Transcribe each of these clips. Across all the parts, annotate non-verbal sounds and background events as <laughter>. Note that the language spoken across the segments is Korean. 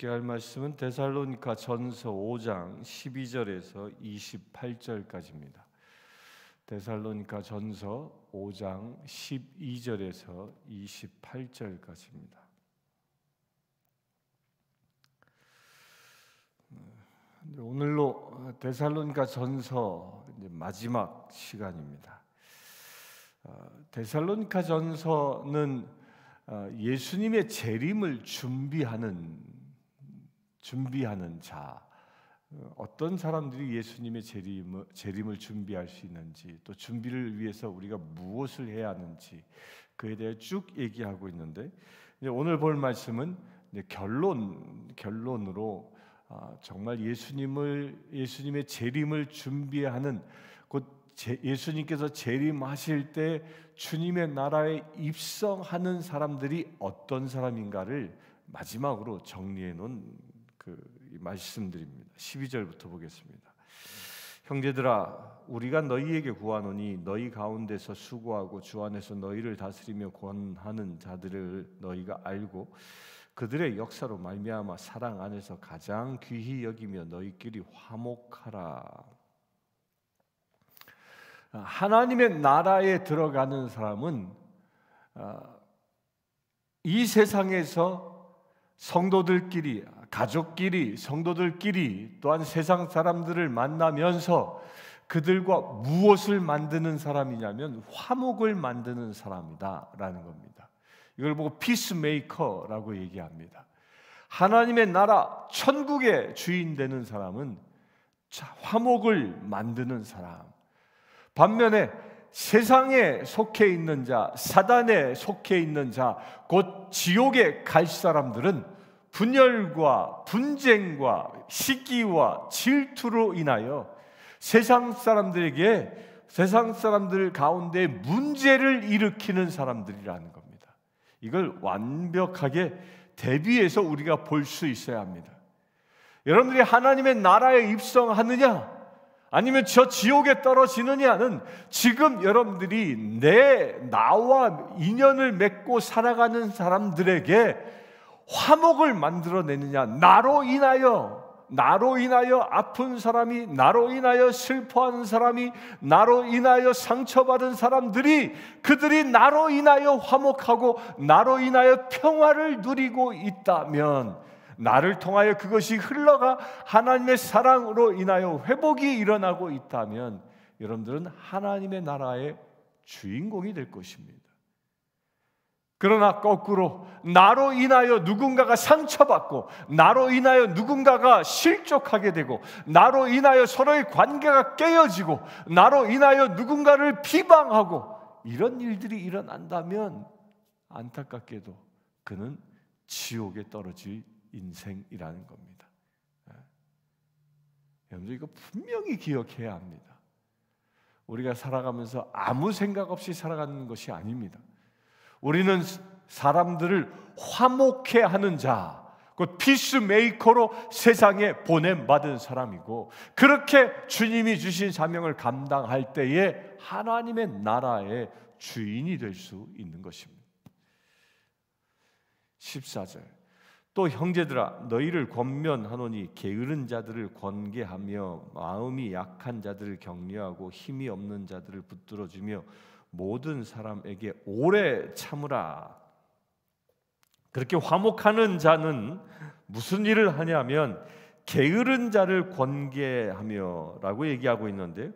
함께 할 말씀은 데살로니가 전서 5장 12절에서 28절까지입니다. 데살로니가 전서 5장 12절에서 28절까지입니다. 오늘로 데살로니가 전서 마지막 시간입니다. 아, 데살로니가 전서는 아, 예수님의 재림을 준비하는 준비하는 자, 어떤 사람들이 예수님의 재림, 재림을 준비할 수 있는지 또 준비를 위해서 우리가 무엇을 해야 하는지 그에 대해 쭉 얘기하고 있는데 오늘 볼 말씀은 결론 결론으로 아, 정말 예수님을 예수님의 재림을 준비하는 곧 예수님께서 재림하실 때 주님의 나라에 입성하는 사람들이 어떤 사람인가를 마지막으로 정리해 놓은 그 말씀드립니다. 12절부터 보겠습니다. 형제들아 우리가 너희에게 구하노니 너희 가운데서 수고하고 주 안에서 너희를 다스리며 권하는 자들을 너희가 알고 그들의 역사로 말미암아 사랑 안에서 가장 귀히 여기며 너희끼리 화목하라. 하나님의 나라에 들어가는 사람은 아, 이 세상에서 성도들끼리 가족끼리, 성도들끼리, 또한 세상 사람들을 만나면서 그들과 무엇을 만드는 사람이냐면 화목을 만드는 사람이다라는 겁니다. 이걸 보고 피스메이커라고 얘기합니다. 하나님의 나라 천국의 주인 되는 사람은 화목을 만드는 사람. 반면에 세상에 속해 있는 자, 사단에 속해 있는 자, 곧 지옥에 갈 사람들은 분열과 분쟁과 시기와 질투로 인하여 세상 사람들에게 세상 사람들 가운데 문제를 일으키는 사람들이라는 겁니다. 이걸 완벽하게 대비해서 우리가 볼 수 있어야 합니다. 여러분들이 하나님의 나라에 입성하느냐 아니면 저 지옥에 떨어지느냐는 지금 여러분들이 내 나와 인연을 맺고 살아가는 사람들에게 화목을 만들어내느냐? 나로 인하여 나로 인하여 아픈 사람이, 나로 인하여 슬퍼하는 사람이, 나로 인하여 상처받은 사람들이 그들이 나로 인하여 화목하고 나로 인하여 평화를 누리고 있다면 나를 통하여 그것이 흘러가 하나님의 사랑으로 인하여 회복이 일어나고 있다면 여러분들은 하나님의 나라의 주인공이 될 것입니다. 그러나 거꾸로 나로 인하여 누군가가 상처받고 나로 인하여 누군가가 실족하게 되고 나로 인하여 서로의 관계가 깨어지고 나로 인하여 누군가를 비방하고 이런 일들이 일어난다면 안타깝게도 그는 지옥에 떨어질 인생이라는 겁니다. 예. 여러분 이거 분명히 기억해야 합니다. 우리가 살아가면서 아무 생각 없이 살아가는 것이 아닙니다. 우리는 사람들을 화목해 하는 자, 곧 피스메이커로 세상에 보냄받은 사람이고, 그렇게 주님이 주신 사명을 감당할 때에 하나님의 나라의 주인이 될 수 있는 것입니다. 14절. 또 형제들아 너희를 권면하노니 게으른 자들을 권계하며 마음이 약한 자들을 격려하고 힘이 없는 자들을 붙들어 주며 모든 사람에게 오래 참으라. 그렇게 화목하는 자는 무슨 일을 하냐면 게으른 자를 권계하며라고 얘기하고 있는데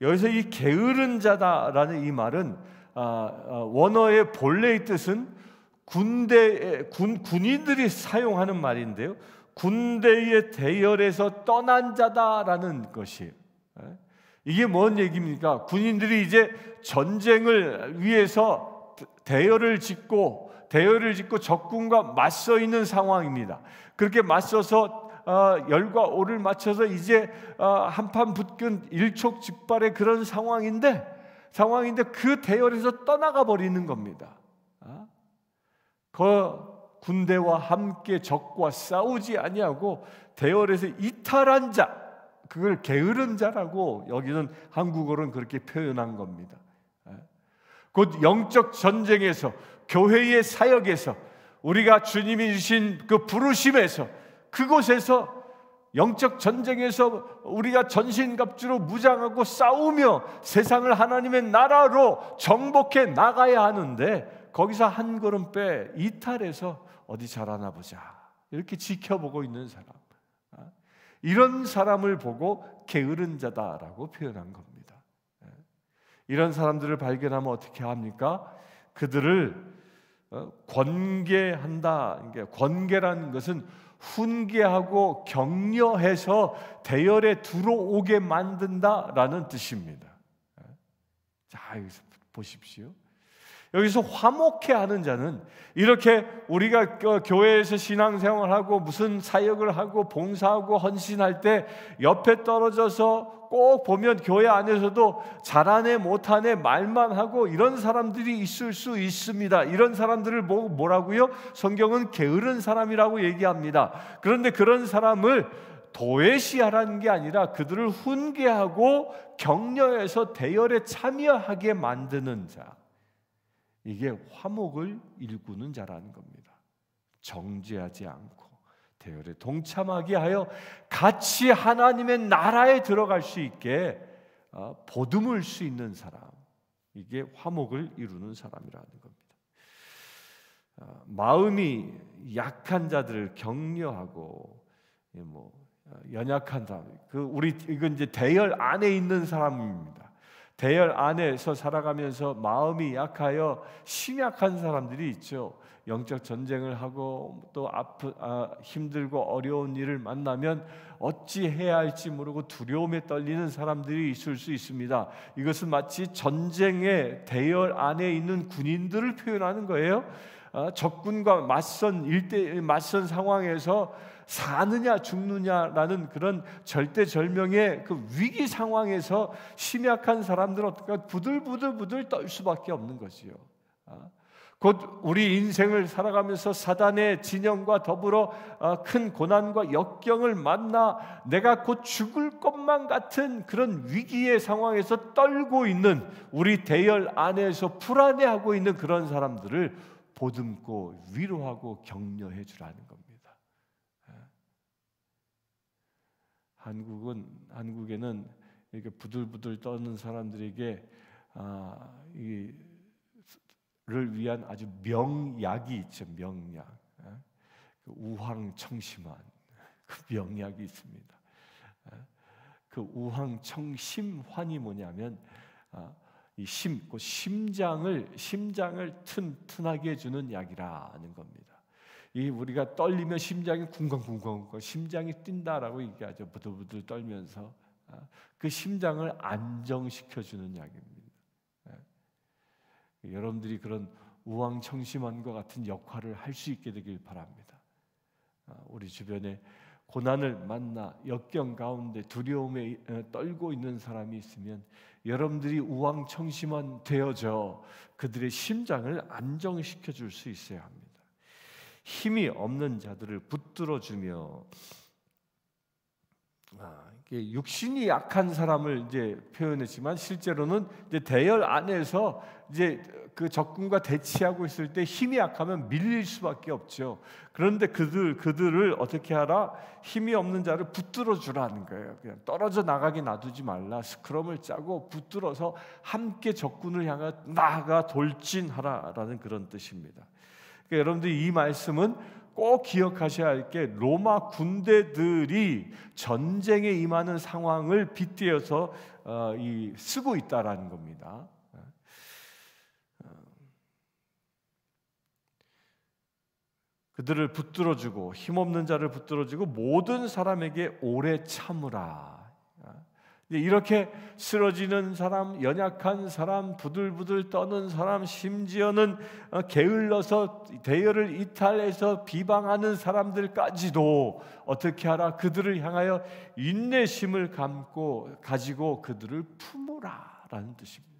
여기서 이 게으른 자다라는 이 말은 아, 아, 원어의 본래의 뜻은 군대 군 군인들이 사용하는 말인데요. 군대의 대열에서 떠난 자다라는 것이 예? 이게 뭔 얘기입니까? 군인들이 이제 전쟁을 위해서 대열을 짓고 대열을 짓고 적군과 맞서 있는 상황입니다. 그렇게 맞서서 어, 열과 오를 맞춰서 이제 어, 한판 붙은 일촉즉발의 그런 상황인데 상황인데 그 대열에서 떠나가 버리는 겁니다. 어? 그 군대와 함께 적과 싸우지 아니하고 대열에서 이탈한 자 그걸 게으른 자라고 여기는 한국어로는 그렇게 표현한 겁니다. 예. 곧 영적 전쟁에서 교회의 사역에서 우리가 주님이 주신 그 부르심에서 그곳에서 영적 전쟁에서 우리가 전신갑주로 무장하고 싸우며 세상을 하나님의 나라로 정복해 나가야 하는데 거기서 한 걸음 빼 이탈해서 어디 잘하나 보자 이렇게 지켜보고 있는 사람 이런 사람을 보고 게으른 자다라고 표현한 겁니다. 예. 이런 사람들을 발견하면 어떻게 합니까? 그들을 어, 권계한다. 권계라는 것은 훈계하고 격려해서 대열에 들어오게 만든다라는 뜻입니다. 예. 자, 여기서 보십시오. 여기서 화목해 하는 자는 이렇게 우리가 교회에서 신앙생활하고 무슨 사역을 하고 봉사하고 헌신할 때 옆에 떨어져서 꼭 보면 교회 안에서도 잘하네 못하네 말만 하고 이런 사람들이 있을 수 있습니다. 이런 사람들을 뭐, 라고요 성경은 게으른 사람이라고 얘기합니다. 그런데 그런 사람을 도외시하라는 게 아니라 그들을 훈계하고 격려해서 대열에 참여하게 만드는 자. 이게 화목을 일구는 자라는 겁니다. 정죄하지 않고 대열에 동참하게 하여 같이 하나님의 나라에 들어갈 수 있게 어, 보듬을 수 있는 사람. 이게 화목을 이루는 사람이라는 겁니다. 어, 마음이 약한 자들을 격려하고 예, 뭐 어, 연약한 사람, 그 우리 이건 이제 대열 안에 있는 사람입니다. 대열 안에서 살아가면서 마음이 약하여 심약한 사람들이 있죠. 영적 전쟁을 하고 또 아프, 아, 힘들고 어려운 일을 만나면 어찌 해야 할지 모르고 두려움에 떨리는 사람들이 있을 수 있습니다. 이것은 마치 전쟁의 대열 안에 있는 군인들을 표현하는 거예요. 아, 적군과 맞선 일대 맞선 상황에서 사느냐 죽느냐라는 그런 절대절명의 그 위기 상황에서 심약한 사람들은 어떻게 부들부들부들 떨 수밖에 없는 거지요. 아, 곧 우리 인생을 살아가면서 사단의 진영과 더불어 아, 큰 고난과 역경을 만나 내가 곧 죽을 것만 같은 그런 위기의 상황에서 떨고 있는 우리 대열 안에서 불안해하고 있는 그런 사람들을 보듬고 위로하고 격려해 주라는 겁니다. 한국은 한국에는 이렇게 부들부들 떠는 사람들에게 아, 이를 위한 아주 명약이 있죠. 명약. 예? 그우황청심환그 <laughs> 명약이 있습니다. 예? 그 우황청심환이 뭐냐면 아, 이 심, 그 심장을 심장을 튼튼하게 해주는 약이라는 겁니다. 이 우리가 떨리면 심장이 쿵쾅쿵쾅 심장이 뛴다라고 얘기하죠. 부들부들 떨면서 아, 그 심장을 안정시켜 주는 약입니다. 예. 여러분들이 그런 우왕청심환과 같은 역할을 할 수 있게 되길 바랍니다. 아, 우리 주변에 고난을 만나 역경 가운데 두려움에 어, 떨고 있는 사람이 있으면 여러분들이 우왕청심환 되어져 그들의 심장을 안정시켜 줄 수 있어야 합니다. 힘이 없는 자들을 붙들어 주며 아, 육신이 약한 사람을 이제 표현했지만 실제로는 이제 대열 안에서 이제 그 적군과 대치하고 있을 때 힘이 약하면 밀릴 수밖에 없죠. 그런데 그들 그들을 어떻게 하라? 힘이 없는 자를 붙들어 주라는 거예요. 그냥 떨어져 나가게 놔두지 말라. 스크럼을 짜고 붙들어서 함께 적군을 향해 나가 돌진하라라는 그런 뜻입니다. 그러니까 여러분들 이 말씀은 꼭 기억하셔야 할 게 로마 군대들이 전쟁에 임하는 상황을 빗대어서 어, 이 쓰고 있다라는 겁니다. 그들을 붙들어주고 힘없는 자를 붙들어주고 모든 사람에게 오래 참으라. 이렇게 쓰러지는 사람, 연약한 사람, 부들부들 떠는 사람, 심지어는 어, 게을러서 대열을 이탈해서 비방하는 사람들까지도 어떻게 하라? 그들을 향하여 인내심을 감고 가지고 그들을 품으라라는 뜻입니다.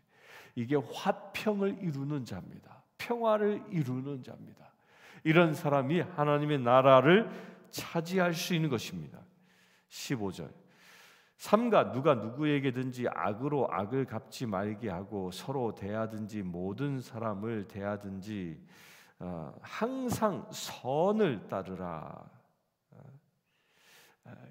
이게 화평을 이루는 자입니다. 평화를 이루는 자입니다. 이런 사람이 하나님의 나라를 차지할 수 있는 것입니다. 15절. 삼가 누가 누구에게든지 악으로 악을 갚지 말게 하고 서로 대하든지 모든 사람을 대하든지 어, 항상 선을 따르라. 어,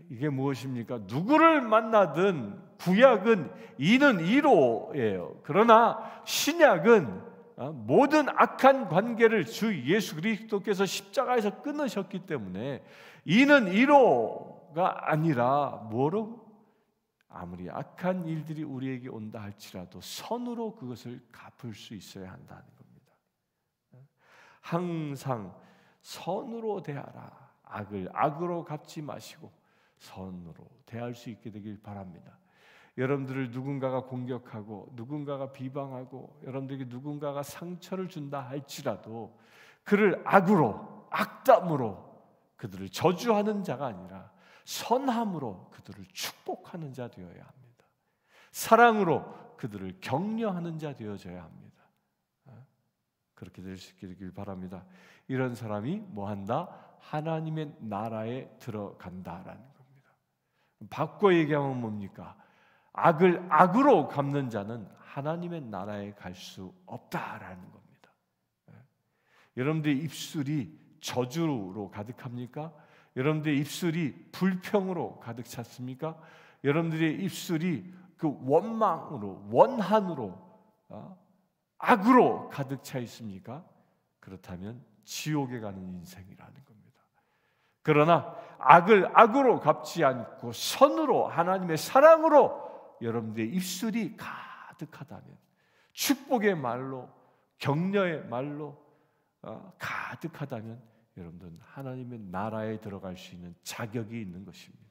이게 무엇입니까? 누구를 만나든 구약은 이는 이로예요. 그러나 신약은 어, 모든 악한 관계를 주 예수 그리스도께서 십자가에서 끊으셨기 때문에 이는 이로가 아니라 뭐로 아무리 악한 일들이 우리에게 온다 할지라도 선으로 그것을 갚을 수 있어야 한다는 겁니다. 항상 선으로 대하라. 악을 악으로 갚지 마시고 선으로 대할 수 있게 되길 바랍니다. 여러분들을 누군가가 공격하고 누군가가 비방하고 여러분들에게 누군가가 상처를 준다 할지라도 그를 악으로 악담으로 그들을 저주하는 자가 아니라 선함으로 그들을 축복하는 자 되어야 합니다. 사랑으로 그들을 격려하는 자 되어져야 합니다. 어? 그렇게 될 수 있기를 바랍니다. 이런 사람이 뭐 한다? 하나님의 나라에 들어간다라는 겁니다. 바꿔 얘기하면 뭡니까? 악을 악으로 갚는 자는 하나님의 나라에 갈 수 없다라는 겁니다. 예? 여러분들 입술이 저주로 가득합니까? 여러분들의 입술이 불평으로 가득 찼습니까? 여러분들의 입술이 그 원망으로, 원한으로, 어? 악으로 가득 차 있습니까? 그렇다면 지옥에 가는 인생이라는 겁니다. 그러나 악을 악으로 갚지 않고 선으로 하나님의 사랑으로 여러분들의 입술이 가득하다면 축복의 말로 격려의 말로 어, 가득하다면 여러분들은 하나님의 나라에 들어갈 수 있는 자격이 있는 것입니다.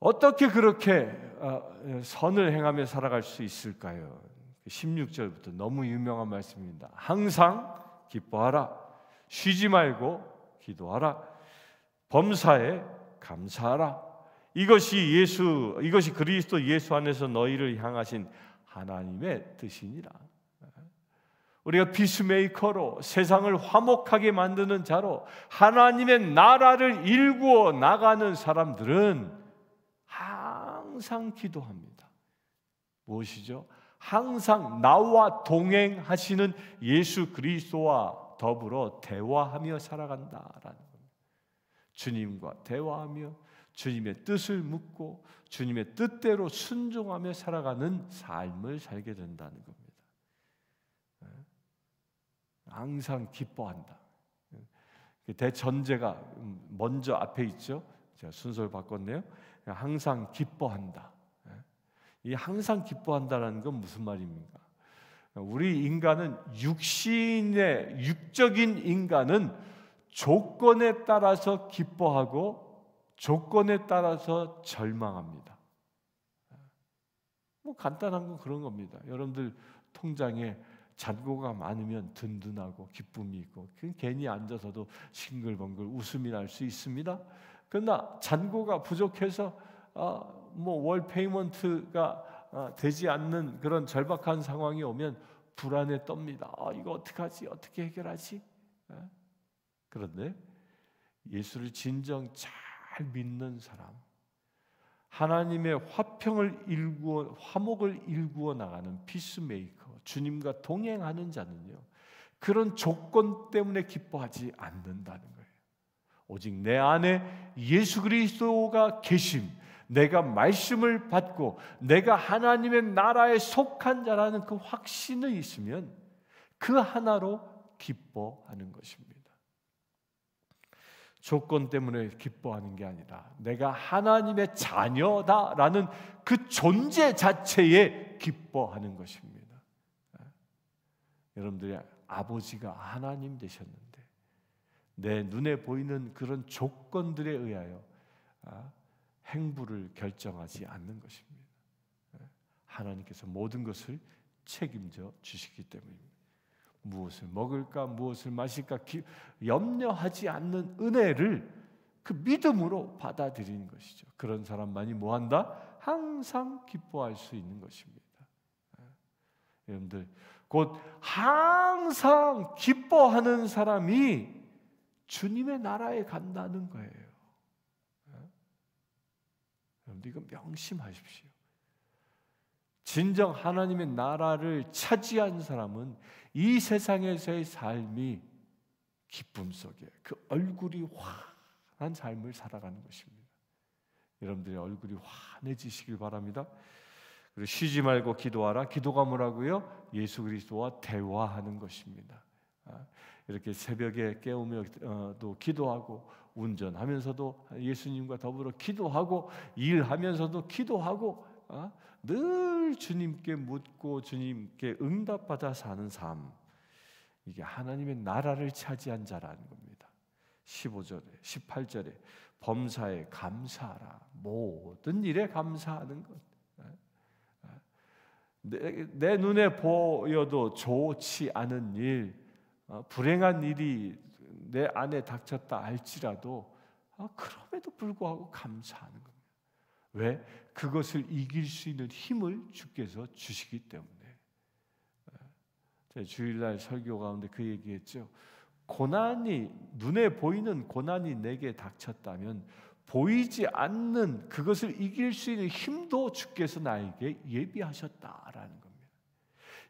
어떻게 그렇게 어, 선을 행하며 살아갈 수 있을까요? 16절부터 그 너무 유명한 말씀입니다. 항상 기뻐하라. 쉬지 말고 기도하라. 범사에 감사하라. 이것이 예수 이것이 그리스도 예수 안에서 너희를 향하신 하나님의 뜻이니라. 우리가 피스메이커로 세상을 화목하게 만드는 자로 하나님의 나라를 일구어 나가는 사람들은 항상 기도합니다. 무엇이죠? 항상 나와 동행하시는 예수 그리스도와 더불어 대화하며 살아간다라는 겁니다. 주님과 대화하며 주님의 뜻을 묻고 주님의 뜻대로 순종하며 살아가는 삶을 살게 된다는 겁니다. 항상 기뻐한다. 그 대전제가 먼저 앞에 있죠. 제가 순서를 바꿨네요. 항상 기뻐한다. 이 항상 기뻐한다라는 건 무슨 말입니까? 우리 인간은 육신의 육적인 인간은 조건에 따라서 기뻐하고 조건에 따라서 절망합니다. 뭐 간단한 건 그런 겁니다. 여러분들 통장에 잔고가 많으면 든든하고 기쁨이 있고 괜히 앉아서도 싱글벙글 웃음이 날 수 있습니다. 그러나 잔고가 부족해서 어, 아, 뭐월 페이먼트가 어, 되지 않는 그런 절박한 상황이 오면 불안에 떱니다. 어, 이거 어떡하지? 어떻게 해결하지? 에? 예? 그런데 예수를 진정 잘 믿는 사람, 하나님의 화평을 일구어 화목을 일구어 나가는 피스메이커. 주님과 동행하는 자는요. 그런 조건 때문에 기뻐하지 않는다는 거예요. 오직 내 안에 예수 그리스도가 계심, 내가 말씀을 받고 내가 하나님의 나라에 속한 자라는 그 확신이 있으면 그 하나로 기뻐하는 것입니다. 조건 때문에 기뻐하는 게 아니라 내가 하나님의 자녀다라는 그 존재 자체에 기뻐하는 것입니다. 여러분들의 아버지가 하나님 되셨는데 내 눈에 보이는 그런 조건들에 의하여 아, 행부를 결정하지 않는 것입니다. 예, 하나님께서 모든 것을 책임져 주시기 때문입니다. 무엇을 먹을까, 무엇을 마실까 염려하지 않는 은혜를 그 믿음으로 받아들이는 것이죠. 그런 사람만이 뭐 한다? 항상 기뻐할 수 있는 것입니다. 예, 여러분들 곧 항상 기뻐하는 사람이 주님의 나라에 간다는 거예요. 여러분 이거 명심하십시오. 진정 하나님의 나라를 차지한 사람은 이 세상에서의 삶이 기쁨 속에 그 얼굴이 환한 삶을 살아가는 것입니다. 여러분들의 얼굴이 환해지시길 바랍니다. 그리고 쉬지 말고 기도하라. 기도가 뭐라고요? 예수 그리스도와 대화하는 것입니다. 아, 이렇게 새벽에 깨우며도 어, 기도하고 운전하면서도 예수님과 더불어 기도하고 일하면서도 기도하고 아, 늘 주님께 묻고 주님께 응답받아 사는 삶 이게 하나님의 나라를 차지한 자라는 겁니다. 15절에 18절에 범사에 감사하라 모든 일에 감사하는 것 내, 내 눈에 보여도 좋지 않은 일, 어, 불행한 일이 내 안에 닥쳤다 할지라도 어, 그럼에도 불구하고 감사하는 겁니다. 왜? 그것을 이길 수 있는 힘을 주께서 주시기 때문에. 어, 주일날 설교 가운데 그 얘기했죠. 고난이 눈에 보이는 고난이 내게 닥쳤다면 보이지 않는 그것을 이길 수 있는 힘도 주께서 나에게 예비하셨다라는 겁니다.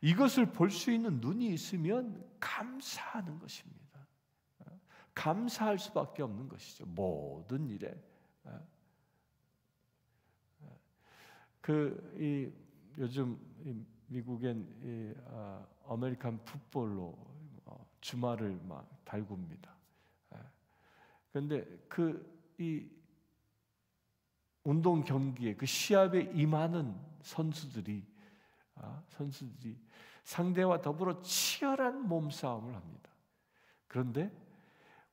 이것을 볼 수 있는 눈이 있으면 감사하는 것입니다. 감사할 수밖에 없는 것이죠. 모든 일에. 그, 이, 요즘 미국엔 이, 아, 아메리칸 풋볼로 어, 주말을 막 달굽니다. 그런데 예. 그, 이, 운동 경기에 그 시합에 임하는 선수들이 아, 선수들이 상대와 더불어 치열한 몸싸움을 합니다. 그런데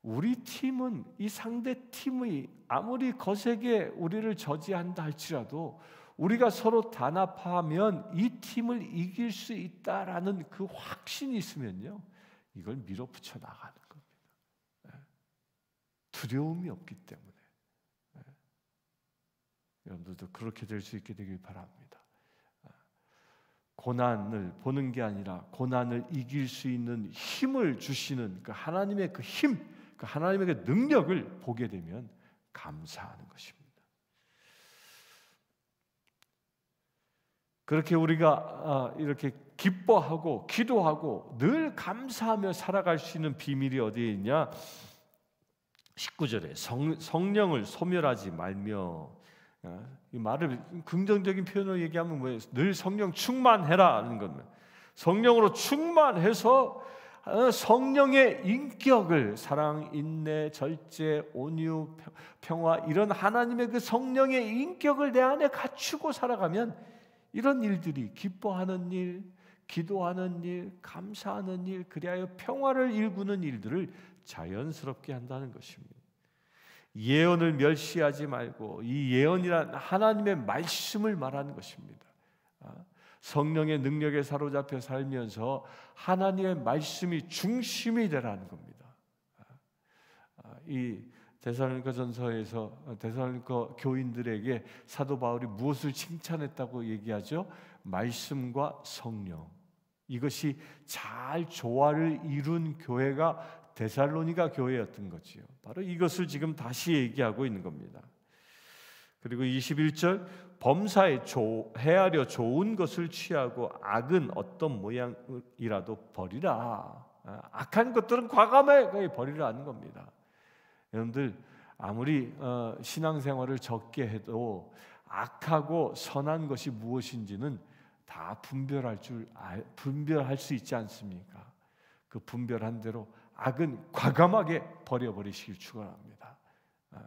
우리 팀은 이 상대 팀의 아무리 거세게 우리를 저지한다 할지라도 우리가 서로 단합하면 이 팀을 이길 수 있다라는 그 확신이 있으면요. 이걸 밀어붙여 나가는 겁니다. 예. 두려움이 없기 때문에. 여러분들도 그렇게 될 수 있게 되길 바랍니다. 아, 고난을 보는 게 아니라 고난을 이길 수 있는 힘을 주시는 그 하나님의 그 힘, 그 하나님의 그 능력을 보게 되면 감사하는 것입니다. 그렇게 우리가 아, 이렇게 기뻐하고 기도하고 늘 감사하며 살아갈 수 있는 비밀이 어디에 있냐? 19절에 성, 성령을 소멸하지 말며 아, 이 말을 긍정적인 표현으로 얘기하면 뭐예요? 늘 성령 충만해라는 겁니다. 성령으로 충만해서 아, 성령의 인격을 사랑, 인내, 절제, 온유, 평화 이런 하나님의 그 성령의 인격을 내 안에 갖추고 살아가면 이런 일들이 기뻐하는 일, 기도하는 일, 감사하는 일, 그리하여 평화를 일구는 일들을 자연스럽게 한다는 것입니다. 예언을 멸시하지 말고 이 예언이란 하나님의 말씀을 말하는 것입니다. 아, 성령의 능력에 사로잡혀 살면서 하나님의 말씀이 중심이 되라는 겁니다. 아, 아, 이데살로니 전서에서 데살로니 어, 교인들에게 사도 바울이 무엇을 칭찬했다고 얘기하죠? 말씀과 성령. 이것이 잘 조화를 이룬 교회가 데살로니가 교회였던 거지요. 바로 이것을 지금 다시 얘기하고 있는 겁니다. 그리고 21절 범사에 조, 헤아려 좋은 것을 취하고 악은 어떤 모양이라도 버리라. 아, 악한 것들은 과감하게 버리라는 겁니다. 여러분들 아무리 어, 신앙생활을 적게 해도 악하고 선한 것이 무엇인지는 다 분별할 줄 분별할 수 있지 않습니까? 그 분별한 대로 악은 과감하게 버려버리시길 축원합니다. 어,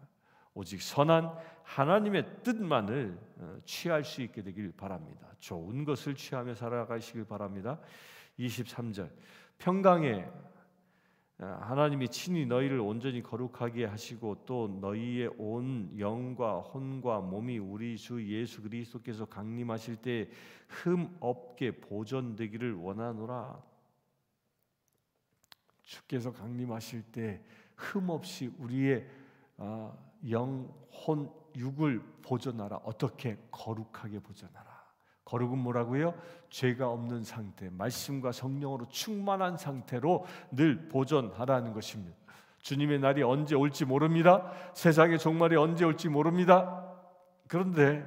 오직 선한 하나님의 뜻만을 어, 취할 수 있게 되길 바랍니다. 좋은 것을 취하며 살아가시길 바랍니다. 23절 평강의 어, 하나님이 친히 너희를 온전히 거룩하게 하시고 또 너희의 온 영과 혼과 몸이 우리 주 예수 그리스도께서 강림하실 때 흠 없게 보존되기를 원하노라. 주께서 강림하실 때 흠 없이 우리의 어, 영, 혼, 육을 보존하라. 어떻게 거룩하게 보존하라. 거룩은 뭐라고요? 죄가 없는 상태, 말씀과 성령으로 충만한 상태로 늘 보존하라는 것입니다. 주님의 날이 언제 올지 모릅니다. 세상의 종말이 언제 올지 모릅니다. 그런데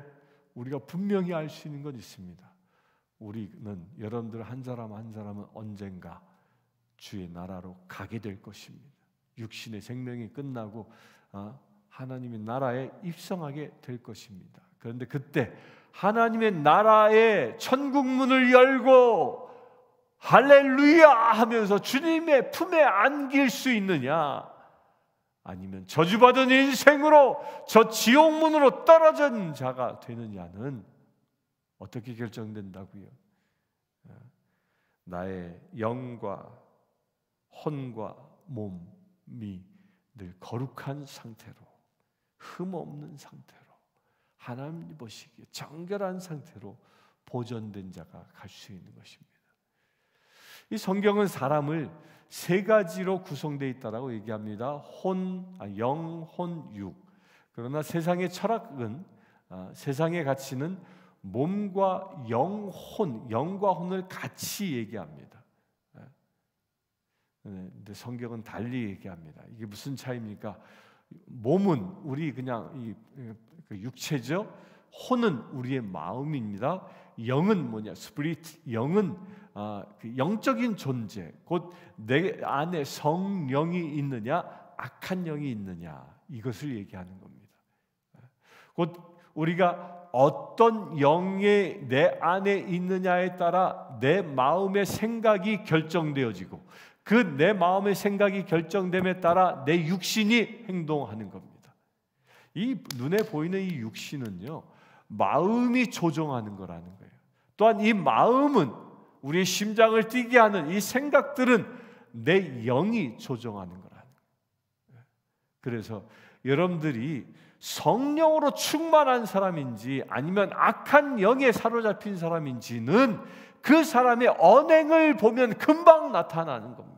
우리가 분명히 알 수 있는 건 있습니다. 우리는 여러분들 한 사람 한 사람은 언젠가 주의 나라로 가게 될 것입니다. 육신의 생명이 끝나고 어, 하나님의 나라에 입성하게 될 것입니다. 그런데 그때 하나님의 나라의 천국 문을 열고 할렐루야 하면서 주님의 품에 안길 수 있느냐? 아니면 저주받은 인생으로 저 지옥문으로 떨어진 자가 되느냐는 어떻게 결정된다고요? 어, 나의 영과 혼과 몸이 늘 거룩한 상태로 흠 없는 상태로 하나님 보시기에 정결한 상태로 보존된 자가 갈 수 있는 것입니다. 이 성경은 사람을 세 가지로 구성되 있다라고 얘기합니다. 혼, 아, 영, 혼, 육. 그러나 세상의 철학은 아, 세상의 가치는 몸과 영, 혼, 영과 혼을 같이 얘기합니다. 그런데 예. 네, 성경은 달리 얘기합니다. 이게 무슨 차입니까? 몸은 우리 그냥 이, 그 육체죠. 혼은 우리의 마음입니다. 영은 뭐냐? 스피릿 영은 아, 그 영적인 존재. 곧 내 안에 성령이 있느냐, 악한 영이 있느냐 이것을 얘기하는 겁니다. 곧 우리가 어떤 영이 내 안에 있느냐에 따라 내 마음의 생각이 결정되어지고 그내 마음의 생각이 결정됨에 따라 내 육신이 행동하는 겁니다. 이 눈에 보이는 이 육신은요, 마음이 조종하는 거라는 거예요. 또한 이 마음은 우리의 심장을 뛰게 하는 이 생각들은 내 영이 조종하는 거라는 거예요. 그래서 여러분들이 성령으로 충만한 사람인지 아니면 악한 영에 사로잡힌 사람인지는 그 사람의 언행을 보면 금방 나타나는 겁니다.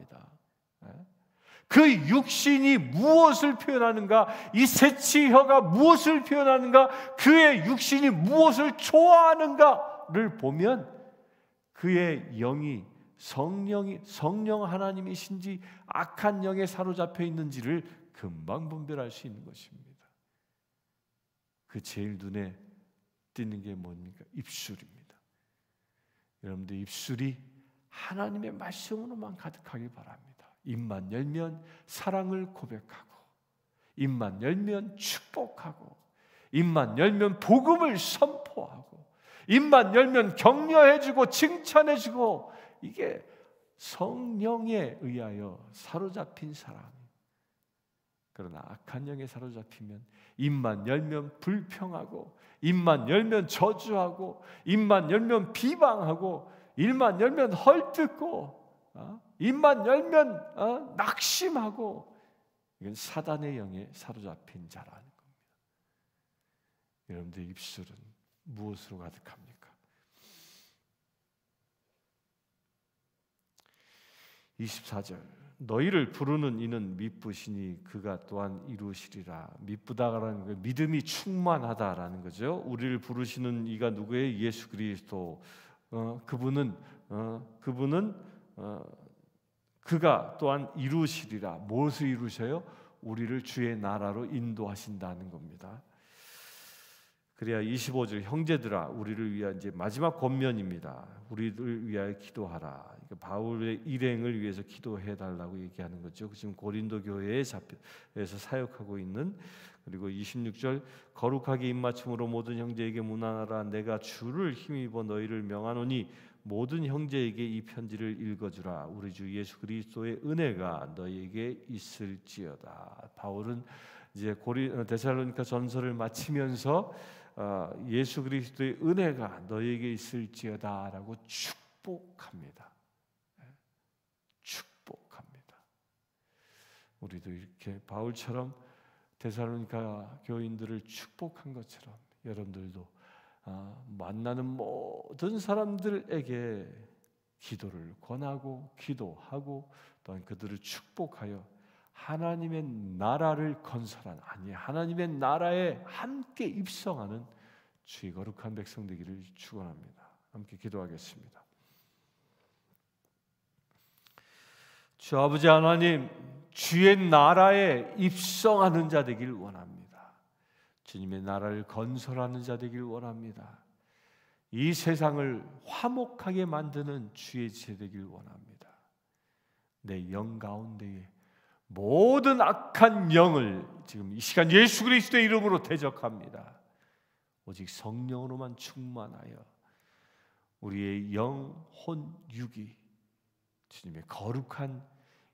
그 육신이 무엇을 표현하는가, 이 세치혀가 무엇을 표현하는가, 그의 육신이 무엇을 좋아하는가를 보면 그의 영이 성령이 성령 하나님이신지 악한 영에 사로잡혀 있는지를 금방 분별할 수 있는 것입니다. 그 제일 눈에 띄는 게 뭡니까? 입술입 여러분들 입술이 하나님의 말씀으로만 가득하기 바랍니다. 입만 열면 사랑을 고백하고, 입만 열면 축복하고, 입만 열면 복음을 선포하고, 입만 열면 격려해주고, 칭찬해주고, 이게 성령에 의하여 사로잡힌 사람 그러나 악한 영에 사로잡히면 입만 열면 불평하고 입만 열면 저주하고 입만 열면 비방하고 어? 입만 열면 헐뜯고 입만 열면 낙심하고 이건 사단의 영에 사로잡힌 자라는 겁니다. 여러분들 입술은 무엇으로 가득합니까? 24절 너희를 부르는 이는 미쁘시니 그가 또한 이루시리라. 미쁘다라는 거 그 믿음이 충만하다라는 거죠. 우리를 부르시는 이가 누구예요? 예수 그리스도. 어, 그분은 어, 그분은 어, 그가 또한 이루시리라. 무엇을 이루셔요? 우리를 주의 나라로 인도하신다는 겁니다. 그래야 25절 형제들아 우리를 위한 이제 마지막 권면입니다. 우리를 위하여 기도하라. 그 바울의 일행을 위해서 기도해 달라고 얘기하는 거죠. 그 지금 고린도 교회에 잡혀서 사역하고 있는 그리고 26절 거룩하게 입맞춤으로 모든 형제에게 문안하라 내가 주를 힘입어 너희를 명하노니 모든 형제에게 이 편지를 읽어주라 우리 주 예수 그리스도의 은혜가 너희에게 있을지어다 바울은 이제 고리 어, 데살로니카 전서를 마치면서 어, 예수 그리스도의 은혜가 너희에게 있을지어다라고 축복합니다. 우리도 이렇게 바울처럼 데살로니까 교인들을 축복한 것처럼 여러분들도 아, 만나는 모든 사람들에게 기도를 권하고 기도하고 또한 그들을 축복하여 하나님의 나라를 건설한 아니 하나님의 나라에 함께 입성하는 주의 거룩한 백성 되기를 축원합니다. 함께 기도하겠습니다. 주 아버지 하나님 주의 나라에 입성하는 자 되길 원합니다. 주님의 나라를 건설하는 자 되길 원합니다. 이 세상을 화목하게 만드는 주의 지 되길 원합니다. 내 영 가운데에 모든 악한 영을 지금 이 시간 예수 그리스도의 이름으로 대적합니다. 오직 성령으로만 충만하여 우리의 영, 혼, 육이 주님의 거룩한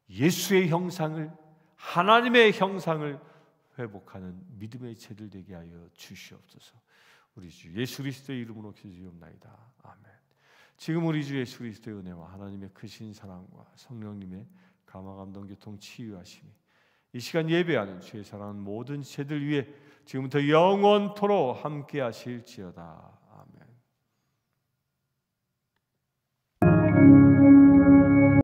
예수의 형상을 하나님의 형상을 회복하는 믿음의 제들 되게 하여 주시옵소서. 우리 주 예수 그리스도의 이름으로 기도드옵나이다. 아멘. 지금 우리 주 예수 그리스도의 은혜와 하나님의 크신 사랑과 성령님의 감화 감동 교통 치유하심이 이 시간 예배하는 주의 사랑 모든 제들 위해 지금부터 영원토로 함께 하실지어다.